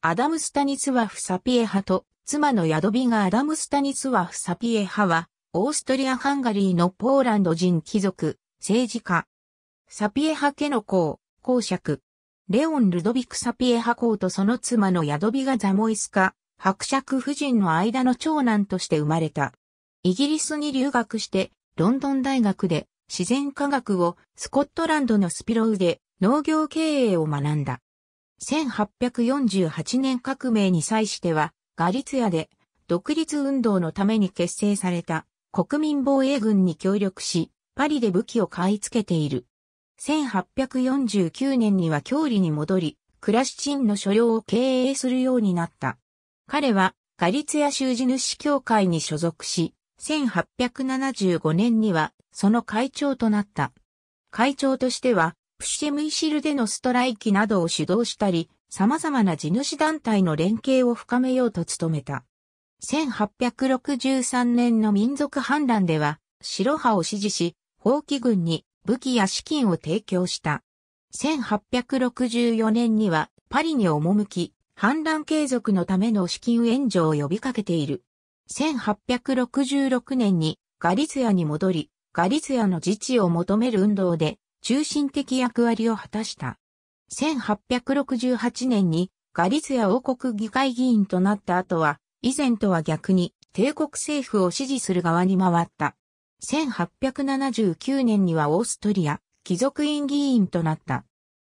アダム・スタニスワフ・サピエハと、妻のヤドビガ・アダム・スタニスワフ・サピエハは、オーストリア・ハンガリーのポーランド人貴族、政治家。サピエハ家の子、公爵。レオン・ルドビク・サピエハ公とその妻のヤドビガ・ザモイスカ、伯爵夫人の間の長男として生まれた。イギリスに留学して、ロンドン大学で自然科学をスコットランドのスピロウで農業経営を学んだ。1848年革命に際しては、ガリツヤで独立運動のために結成された国民防衛軍に協力し、パリで武器を買い付けている。1849年には郷里に戻り、クラシチンの所領を経営するようになった。彼はガリツヤ州事主協会に所属し、1875年にはその会長となった。会長としてはプシェムイシルでのストライキなどを主導したり、様々な地主団体の連携を深めようと努めた。1863年の民族反乱では、白派を支持し、法規軍に武器や資金を提供した。1864年にはパリに赴き、反乱継続のための資金援助を呼びかけている。1866年にガリツヤに戻り、ガリツヤの自治を求める運動で中心的役割を果たした。1868年にガリツヤ王国議会議員となった後は、以前とは逆に帝国政府を支持する側に回った。1879年にはオーストリア貴族院議員となった。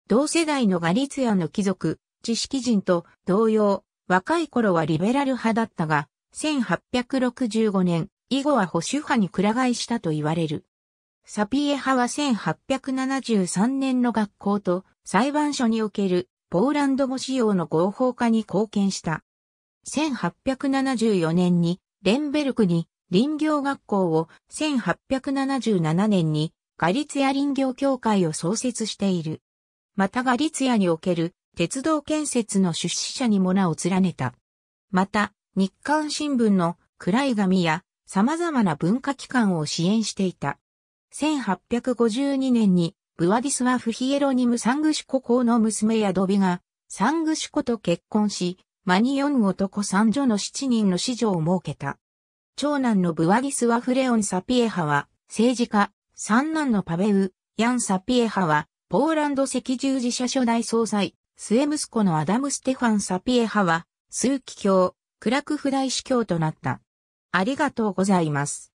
同世代のガリツヤの貴族、知識人と同様、若い頃はリベラル派だったが、1865年以後は保守派にくら替えしたと言われる。サピエ派は1873年の学校と裁判所におけるポーランド語使用の合法化に貢献した。1874年にレンベルクに林業学校を1877年にガリツヤ林業協会を創設している。またガリツヤにおける鉄道建設の出資者にも名を連ねた。また、日刊新聞の暗い紙や様々な文化機関を支援していた。1852年に、ブワディスワフ・ヒエロニム・サングシュコ公の娘やドビが、サングシュコと結婚し、マニヨン男三女の七人の子女を設けた。長男のブワディスワフ・レオン・サピエハは、政治家、三男のパベウ、ヤン・サピエハは、ポーランド赤十字社初代総裁、末息子のアダム・ステファン・サピエハは、数奇教、クラクフ大司教となった。ありがとうございます。